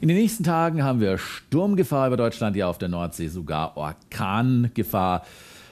In den nächsten Tagen haben wir Sturmgefahr über Deutschland, ja auf der Nordsee sogar Orkangefahr.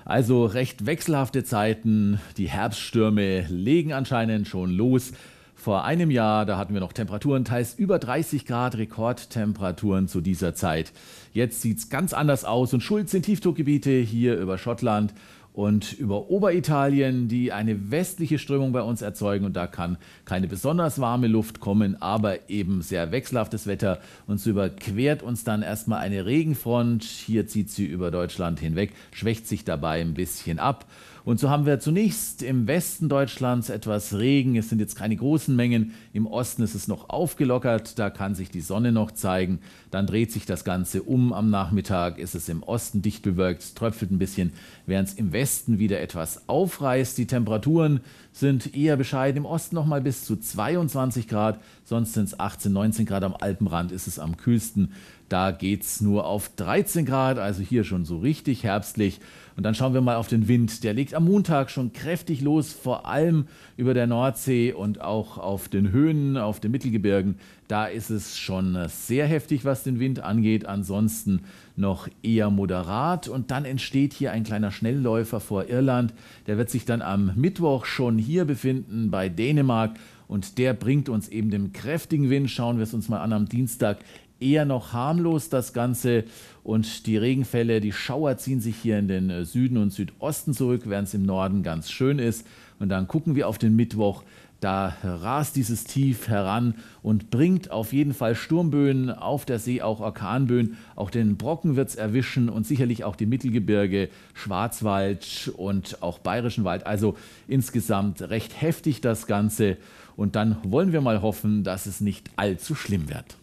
Also recht wechselhafte Zeiten. Die Herbststürme legen anscheinend schon los. Vor einem Jahr, da hatten wir noch Temperaturen teils über 30 Grad, Rekordtemperaturen zu dieser Zeit. Jetzt sieht es ganz anders aus und schuld sind Tiefdruckgebiete hier über Schottland und über Oberitalien, die eine westliche Strömung bei uns erzeugen. Und da kann keine besonders warme Luft kommen, aber eben sehr wechselhaftes Wetter. Und so überquert uns dann erstmal eine Regenfront. Hier zieht sie über Deutschland hinweg, schwächt sich dabei ein bisschen ab. Und so haben wir zunächst im Westen Deutschlands etwas Regen. Es sind jetzt keine großen Mengen. Im Osten ist es noch aufgelockert. Da kann sich die Sonne noch zeigen. Dann dreht sich das Ganze um. Am Nachmittag ist es im Osten dicht bewölkt, tröpfelt ein bisschen, während es im Westen wieder etwas aufreißt. Die Temperaturen sind eher bescheiden. Im Osten noch mal bis zu 22 Grad. Sonst sind es 18, 19 Grad. Am Alpenrand ist es am kühlsten. Da geht es nur auf 13 Grad, also hier schon so richtig herbstlich. Und dann schauen wir mal auf den Wind. Der legt am Montag schon kräftig los, vor allem über der Nordsee und auch auf den Höhen, auf den Mittelgebirgen. Da ist es schon sehr heftig, was den Wind angeht. Ansonsten noch eher moderat. Und dann entsteht hier ein kleiner Schnellläufer vor Irland. Der wird sich dann am Mittwoch schon hier befinden bei Dänemark und der bringt uns eben dem kräftigen Wind. Schauen wir es uns mal an am Dienstag. Eher noch harmlos das Ganze und die Regenfälle, die Schauer ziehen sich hier in den äh, Süden und Südosten zurück, während es im Norden ganz schön ist. Und dann gucken wir auf den Mittwoch. Da rast dieses Tief heran und bringt auf jeden Fall Sturmböen auf der See, auch Orkanböen. Auch den Brocken wird es erwischen und sicherlich auch die Mittelgebirge, Schwarzwald und auch Bayerischen Wald. Also insgesamt recht heftig das Ganze. Und dann wollen wir mal hoffen, dass es nicht allzu schlimm wird.